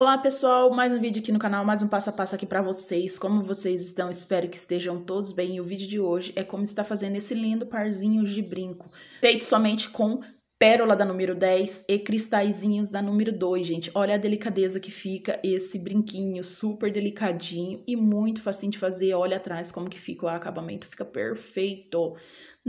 Olá pessoal, mais um vídeo aqui no canal, mais um passo a passo aqui para vocês. Como vocês estão? Espero que estejam todos bem. E o vídeo de hoje é como está fazendo esse lindo parzinho de brinco, feito somente com pérola da número 10 e cristalzinhos da número 2, gente. Olha a delicadeza que fica esse brinquinho, super delicadinho e muito facinho de fazer. Olha atrás como que fica o acabamento, fica perfeito.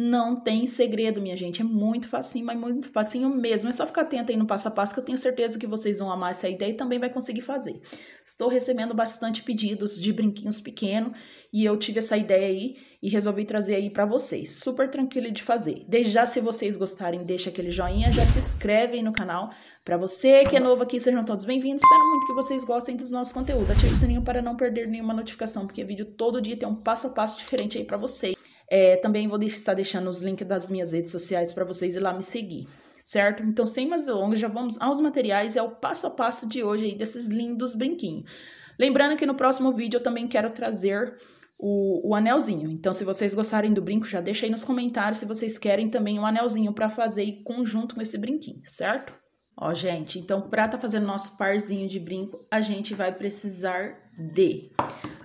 Não tem segredo, minha gente. É muito facinho, mas muito facinho mesmo. É só ficar atento aí no passo a passo que eu tenho certeza que vocês vão amar essa ideia e também vai conseguir fazer. Estou recebendo bastante pedidos de brinquinhos pequeno e eu tive essa ideia aí e resolvi trazer aí para vocês. Super tranquilo de fazer. Desde já, se vocês gostarem, deixa aquele joinha, já se aí no canal. Para você que é novo aqui, sejam todos bem-vindos. Espero muito que vocês gostem dos nossos conteúdos. Ative o sininho para não perder nenhuma notificação, porque vídeo todo dia tem um passo a passo diferente aí para vocês. É, também vou estar deixando os links das minhas redes sociais para vocês ir lá me seguir, certo? Então, sem mais delongas, já vamos aos materiais e é ao passo a passo de hoje aí desses lindos brinquinhos. Lembrando que no próximo vídeo eu também quero trazer o, o, anelzinho. Então, se vocês gostarem do brinco, já deixa aí nos comentários se vocês querem também um anelzinho para fazer conjunto com esse brinquinho, certo? Ó, gente, então para tá fazendo nosso parzinho de brinco, a gente vai precisar de...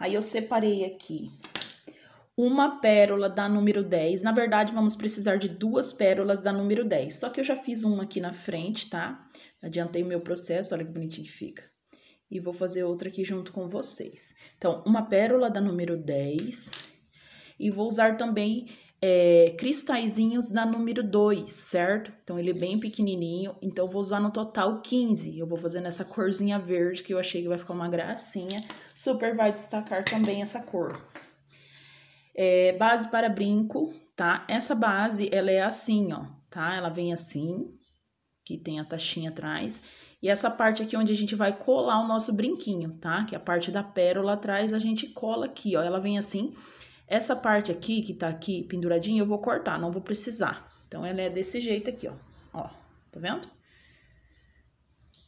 Aí eu separei aqui uma pérola da número 10. Na verdade, vamos precisar de duas pérolas da número 10. Só que eu já fiz uma aqui na frente, tá? Adiantei o meu processo, olha que bonitinho que fica. E vou fazer outra aqui junto com vocês. Então, uma pérola da número 10. E vou usar também é, cristalzinhos da número 2, certo? Então, ele é bem pequenininho. Então, vou usar no total 15. Eu vou fazer nessa corzinha verde que eu achei que vai ficar uma gracinha. Super vai destacar também essa cor. É, base para brinco, tá? Essa base, ela é assim, ó, tá? Ela vem assim, que tem a taxinha atrás. E essa parte aqui é onde a gente vai colar o nosso brinquinho, tá? Que é a parte da pérola atrás, a gente cola aqui, ó. Ela vem assim. Essa parte aqui, que tá aqui penduradinha, eu vou cortar, não vou precisar. Então, ela é desse jeito aqui, ó. Ó, tá vendo?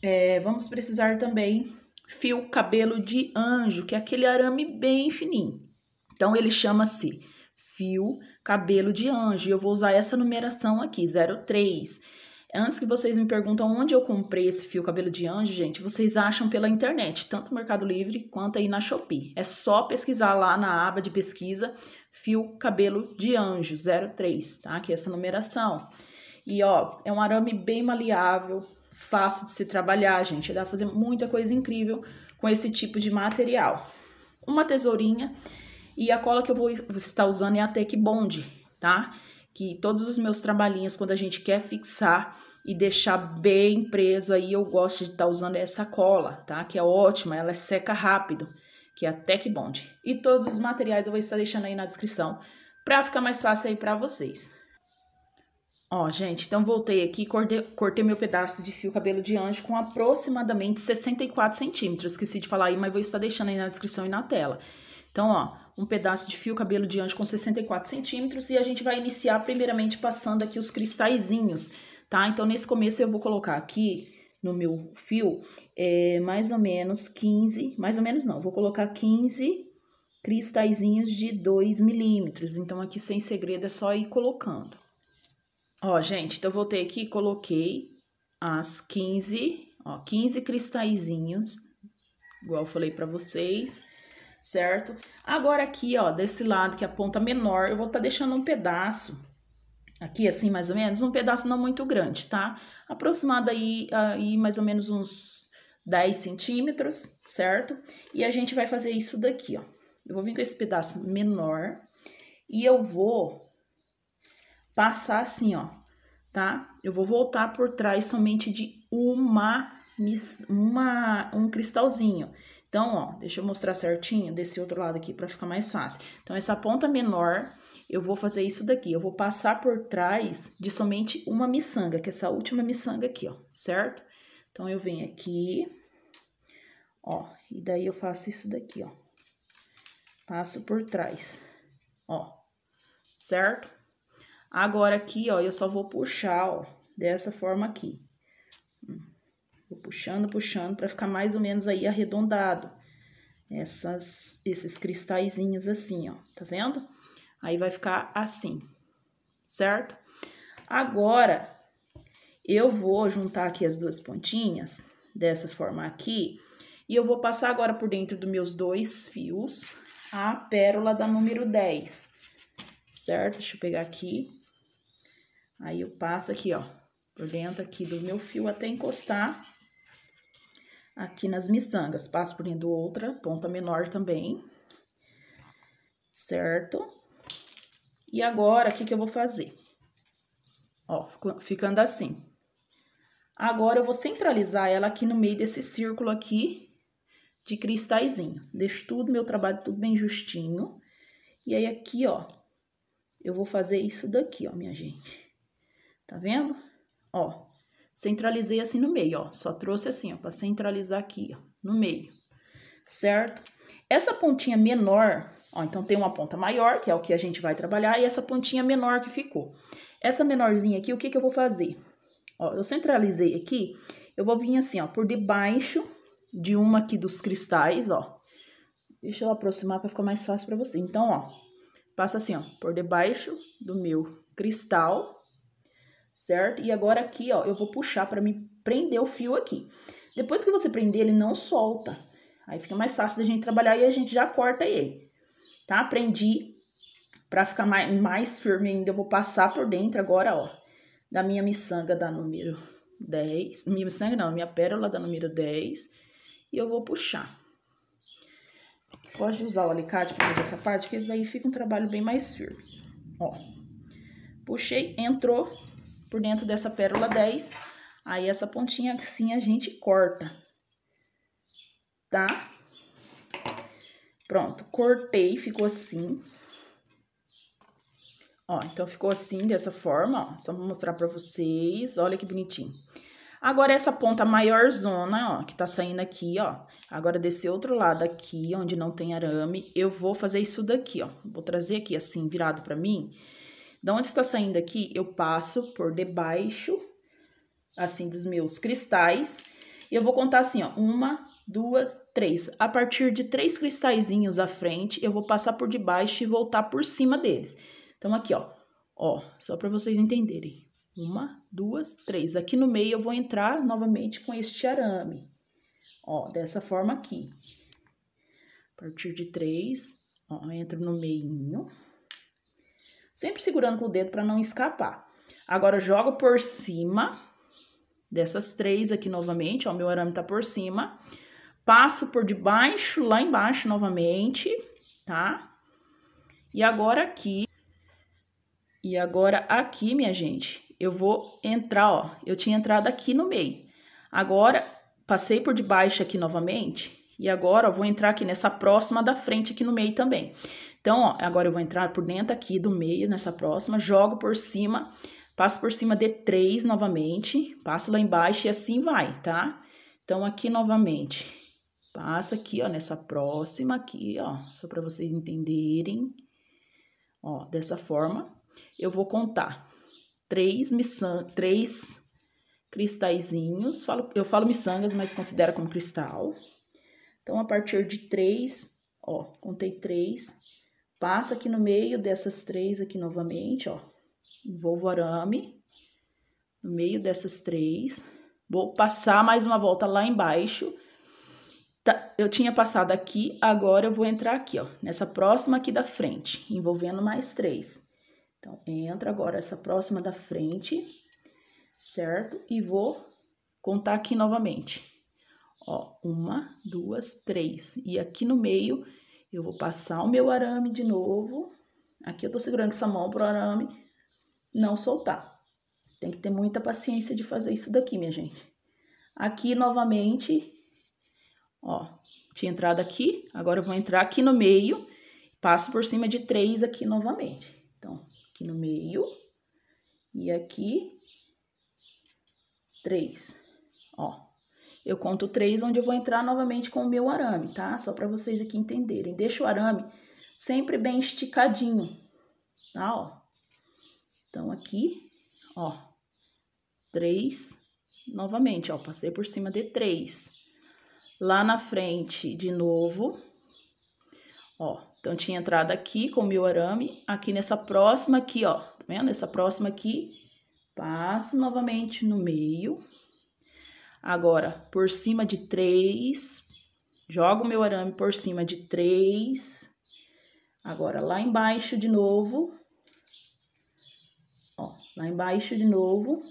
É, vamos precisar também fio cabelo de anjo, que é aquele arame bem fininho. Então, ele chama-se fio cabelo de anjo. E eu vou usar essa numeração aqui, 03. Antes que vocês me perguntam onde eu comprei esse fio cabelo de anjo, gente, vocês acham pela internet, tanto no Mercado Livre quanto aí na Shopee. É só pesquisar lá na aba de pesquisa fio cabelo de anjo 03, tá? Que é essa numeração. E ó, é um arame bem maleável, fácil de se trabalhar, gente. Dá pra fazer muita coisa incrível com esse tipo de material. Uma tesourinha e a cola que eu vou estar usando é a Tech Bond, tá? Que todos os meus trabalhinhos, quando a gente quer fixar e deixar bem preso, aí eu gosto de estar usando essa cola, tá? Que é ótima, ela seca rápido, que é a Tech Bond. E todos os materiais eu vou estar deixando aí na descrição, pra ficar mais fácil aí pra vocês. Ó, gente, então voltei aqui, cortei, cortei meu pedaço de fio cabelo de anjo com aproximadamente 64 centímetros. Esqueci de falar aí, mas vou estar deixando aí na descrição e na tela. Então, ó, um pedaço de fio cabelo de anjo com 64 centímetros e a gente vai iniciar primeiramente passando aqui os cristalzinhos, tá? Então, nesse começo eu vou colocar aqui no meu fio é, mais ou menos 15, mais ou menos não, vou colocar 15 cristalzinhos de 2 milímetros. Então, aqui sem segredo é só ir colocando. Ó, gente, então voltei aqui e coloquei as 15, ó, 15 cristalzinhos, igual eu falei pra vocês certo? Agora aqui, ó, desse lado que é a ponta menor, eu vou estar tá deixando um pedaço, aqui assim mais ou menos, um pedaço não muito grande, tá? Aproximado aí, aí mais ou menos uns 10 centímetros, certo? E a gente vai fazer isso daqui, ó. Eu vou vir com esse pedaço menor e eu vou passar assim, ó, tá? Eu vou voltar por trás somente de uma, uma um cristalzinho. Então, ó, deixa eu mostrar certinho desse outro lado aqui para ficar mais fácil. Então, essa ponta menor, eu vou fazer isso daqui. Eu vou passar por trás de somente uma miçanga, que é essa última miçanga aqui, ó, certo? Então, eu venho aqui, ó, e daí eu faço isso daqui, ó. Passo por trás, ó, certo? Agora aqui, ó, eu só vou puxar, ó, dessa forma aqui. Hum. Vou puxando, puxando para ficar mais ou menos aí arredondado. Essas, esses cristalzinhos assim, ó, tá vendo? Aí vai ficar assim, certo? Agora, eu vou juntar aqui as duas pontinhas, dessa forma aqui, e eu vou passar agora por dentro dos meus dois fios a pérola da número 10, certo? Deixa eu pegar aqui. Aí eu passo aqui, ó, por dentro aqui do meu fio até encostar aqui nas miçangas. Passo por dentro outra, ponta menor também, certo? E agora, o que, que eu vou fazer? Ó, ficando assim. Agora, eu vou centralizar ela aqui no meio desse círculo aqui de cristalzinhos. Deixo tudo, meu trabalho tudo bem justinho. E aí, aqui, ó, eu vou fazer isso daqui, ó, minha gente. Tá vendo? Ó, Centralizei assim no meio, ó. Só trouxe assim, ó, para centralizar aqui, ó, no meio. Certo? Essa pontinha menor, ó, então tem uma ponta maior, que é o que a gente vai trabalhar, e essa pontinha menor que ficou. Essa menorzinha aqui, o que que eu vou fazer? Ó, eu centralizei aqui, eu vou vir assim, ó, por debaixo de uma aqui dos cristais, ó. Deixa eu aproximar para ficar mais fácil para você. Então, ó, passa assim, ó, por debaixo do meu cristal, certo? E agora aqui, ó, eu vou puxar para me prender o fio aqui. Depois que você prender, ele não solta. Aí fica mais fácil da gente trabalhar e a gente já corta ele, tá? Prendi para ficar mais, mais firme ainda, eu vou passar por dentro agora, ó, da minha miçanga da número 10. Minha miçanga não, minha pérola da número 10. E eu vou puxar. Gosto de usar o alicate para fazer essa parte, porque aí fica um trabalho bem mais firme. Ó, puxei, entrou, por dentro dessa pérola 10. Aí essa pontinha assim a gente corta, tá? Pronto, cortei, ficou assim. Ó, então ficou assim, dessa forma, ó. Só vou mostrar pra vocês, olha que bonitinho. Agora, essa ponta maior zona, ó, que tá saindo aqui, ó. Agora, desse outro lado aqui, onde não tem arame, eu vou fazer isso daqui, ó. Vou trazer aqui, assim, virado pra mim. Da onde está saindo aqui, eu passo por debaixo, assim, dos meus cristais. E eu vou contar assim, ó, uma, duas, três. A partir de três cristalzinhos à frente, eu vou passar por debaixo e voltar por cima deles. Então, aqui, ó, ó, só para vocês entenderem. Uma, duas, três. Aqui no meio eu vou entrar novamente com este arame. Ó, dessa forma aqui. A partir de três, ó, entro no meinho sempre segurando com o dedo para não escapar. Agora, jogo por cima dessas três aqui novamente, ó, meu arame tá por cima. Passo por debaixo, lá embaixo novamente, tá? E agora aqui, e agora aqui, minha gente, eu vou entrar, ó, eu tinha entrado aqui no meio. Agora, passei por debaixo aqui novamente, e agora, ó, vou entrar aqui nessa próxima da frente aqui no meio também. Então, ó, agora eu vou entrar por dentro aqui do meio, nessa próxima, jogo por cima, passo por cima de três novamente, passo lá embaixo e assim vai, tá? Então, aqui novamente, passa aqui, ó, nessa próxima aqui, ó, só para vocês entenderem, ó, dessa forma. Eu vou contar três miçangas, três cristalzinhos, falo, eu falo miçangas, mas considera como cristal. Então, a partir de três, ó, contei três, Passa aqui no meio dessas três aqui novamente, ó. Envolvo o arame no meio dessas três. Vou passar mais uma volta lá embaixo. Tá, eu tinha passado aqui, agora eu vou entrar aqui, ó. Nessa próxima aqui da frente, envolvendo mais três. Então, entra agora essa próxima da frente, certo? E vou contar aqui novamente. Ó, uma, duas, três. E aqui no meio eu vou passar o meu arame de novo. Aqui eu tô segurando essa mão pro arame não soltar. Tem que ter muita paciência de fazer isso daqui, minha gente. Aqui, novamente, ó, tinha entrado aqui, agora eu vou entrar aqui no meio, passo por cima de três aqui novamente. Então, aqui no meio, e aqui, três, ó. Eu conto três, onde eu vou entrar novamente com o meu arame, tá? Só para vocês aqui entenderem. Deixa o arame sempre bem esticadinho, tá? Ó. Então, aqui, ó, três, novamente, ó, passei por cima de três. Lá na frente, de novo, ó, então tinha entrado aqui com o meu arame, aqui nessa próxima aqui, ó, tá vendo? Essa próxima aqui, passo novamente no meio, Agora, por cima de três, jogo meu arame por cima de três. Agora, lá embaixo de novo. Ó, lá embaixo de novo.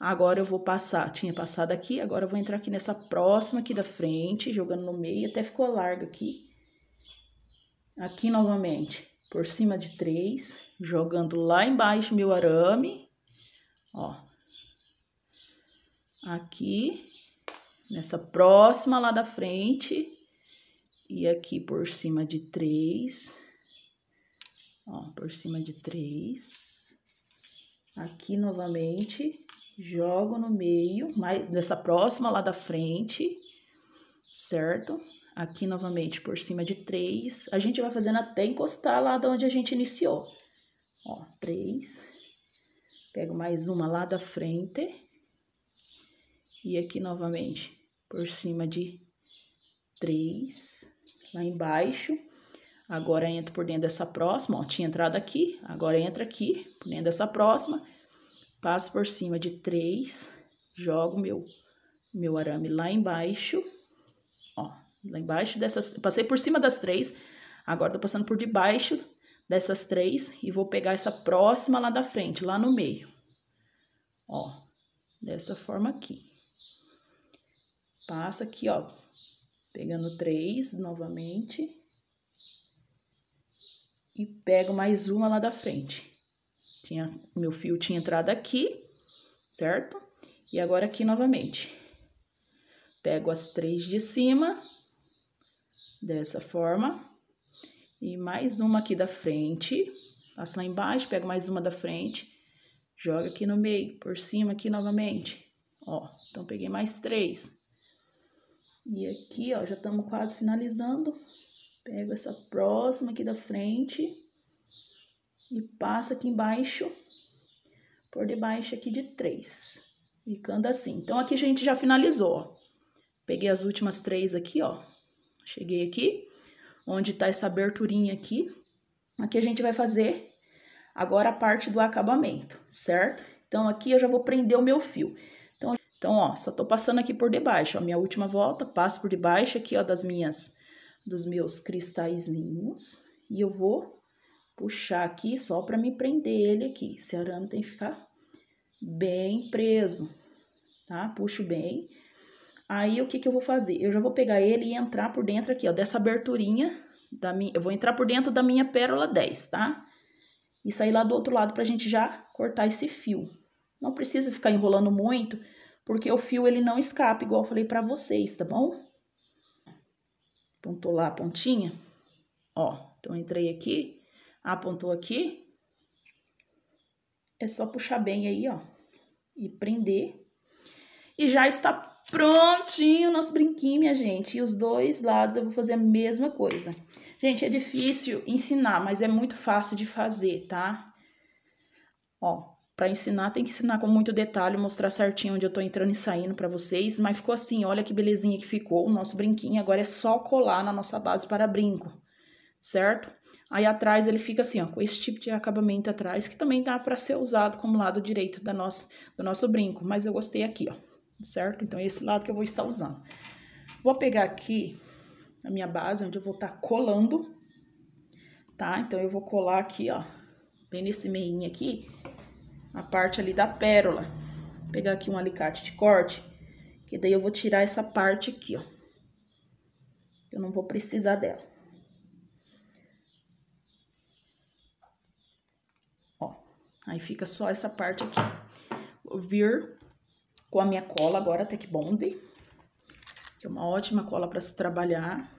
Agora eu vou passar, tinha passado aqui, agora eu vou entrar aqui nessa próxima aqui da frente, jogando no meio, até ficou larga aqui. Aqui novamente, por cima de três, jogando lá embaixo meu arame, ó aqui, nessa próxima lá da frente, e aqui por cima de três, ó, por cima de três, aqui novamente, jogo no meio, mais nessa próxima lá da frente, certo? Aqui novamente por cima de três, a gente vai fazendo até encostar lá de onde a gente iniciou, ó, três, pego mais uma lá da frente, e aqui novamente, por cima de três, lá embaixo. Agora entra por dentro dessa próxima, ó, tinha entrado aqui, agora entra aqui, por dentro dessa próxima. Passo por cima de três, jogo meu, meu arame lá embaixo, ó, lá embaixo dessas, passei por cima das três, agora tô passando por debaixo dessas três e vou pegar essa próxima lá da frente, lá no meio. Ó, dessa forma aqui passa aqui, ó, pegando três novamente. E pego mais uma lá da frente. Tinha, meu fio tinha entrado aqui, certo? E agora aqui novamente. Pego as três de cima, dessa forma. E mais uma aqui da frente. Passo lá embaixo, pego mais uma da frente. Joga aqui no meio, por cima aqui novamente. Ó, então peguei mais três. E aqui, ó, já estamos quase finalizando. Pego essa próxima aqui da frente e passo aqui embaixo, por debaixo aqui de três, ficando assim. Então, aqui a gente já finalizou, ó. Peguei as últimas três aqui, ó. Cheguei aqui, onde tá essa aberturinha aqui. Aqui a gente vai fazer agora a parte do acabamento, certo? Então, aqui eu já vou prender o meu fio. Então, ó, só tô passando aqui por debaixo, ó, minha última volta, passo por debaixo aqui, ó, das minhas, dos meus cristalzinhos, e eu vou puxar aqui só pra me prender ele aqui, esse arame tem que ficar bem preso, tá? Puxo bem, aí o que que eu vou fazer? Eu já vou pegar ele e entrar por dentro aqui, ó, dessa aberturinha, da minha, eu vou entrar por dentro da minha pérola 10, tá? E sair lá do outro lado pra gente já cortar esse fio. Não precisa ficar enrolando muito, porque o fio ele não escapa, igual eu falei para vocês, tá bom? Apontou lá a pontinha, ó, então entrei aqui, apontou aqui, é só puxar bem aí, ó, e prender. E já está prontinho o nosso brinquinho, minha gente. E os dois lados eu vou fazer a mesma coisa. Gente, é difícil ensinar, mas é muito fácil de fazer, tá? Ó, para ensinar, tem que ensinar com muito detalhe, mostrar certinho onde eu tô entrando e saindo para vocês, mas ficou assim, olha que belezinha que ficou o nosso brinquinho, agora é só colar na nossa base para brinco, certo? Aí atrás ele fica assim, ó, com esse tipo de acabamento atrás, que também dá para ser usado como lado direito da nossa, do nosso brinco, mas eu gostei aqui, ó, certo? Então é esse lado que eu vou estar usando. Vou pegar aqui a minha base, onde eu vou estar tá colando, tá? Então eu vou colar aqui, ó, bem nesse meinho aqui, a parte ali da pérola. Vou pegar aqui um alicate de corte, que daí eu vou tirar essa parte aqui, ó. Eu não vou precisar dela. Ó, aí fica só essa parte aqui. Vou vir com a minha cola agora Tech Bond, que é uma ótima cola para se trabalhar.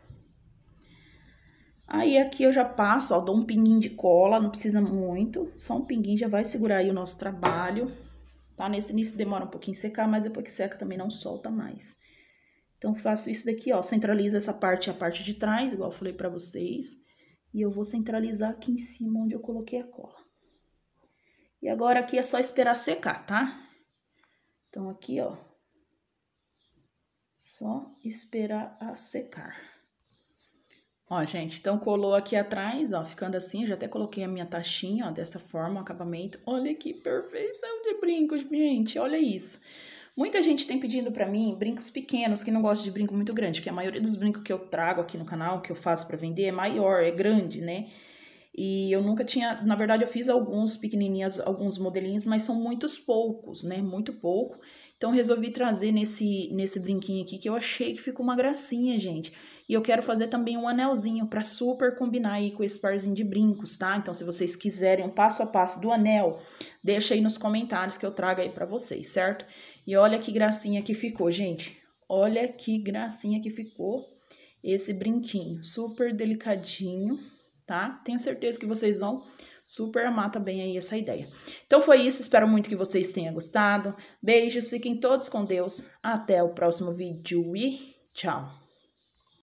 Aí aqui eu já passo, ó, dou um pinguinho de cola, não precisa muito, só um pinguinho já vai segurar aí o nosso trabalho, tá? Nesse início demora um pouquinho secar, mas depois que seca também não solta mais. Então, faço isso daqui, ó, centraliza essa parte a parte de trás, igual eu falei pra vocês, e eu vou centralizar aqui em cima onde eu coloquei a cola. E agora aqui é só esperar secar, tá? Então, aqui, ó, só esperar a secar. Ó, gente, então colou aqui atrás, ó, ficando assim, já até coloquei a minha taxinha, ó, dessa forma, o acabamento. Olha que perfeição de brincos, gente, olha isso. Muita gente tem pedindo para mim brincos pequenos, que não gosta de brinco muito grande, porque a maioria dos brincos que eu trago aqui no canal, que eu faço para vender, é maior, é grande, né? E eu nunca tinha, na verdade, eu fiz alguns pequenininhos, alguns modelinhos, mas são muitos poucos, né? Muito pouco. Então resolvi trazer nesse nesse brinquinho aqui que eu achei que ficou uma gracinha, gente. E eu quero fazer também um anelzinho para super combinar aí com esse parzinho de brincos, tá? Então se vocês quiserem um passo a passo do anel, deixa aí nos comentários que eu trago aí para vocês, certo? E olha que gracinha que ficou, gente. Olha que gracinha que ficou esse brinquinho, super delicadinho tá? Tenho certeza que vocês vão super amar também aí essa ideia. Então foi isso, espero muito que vocês tenham gostado. Beijos, fiquem todos com Deus. Até o próximo vídeo e tchau!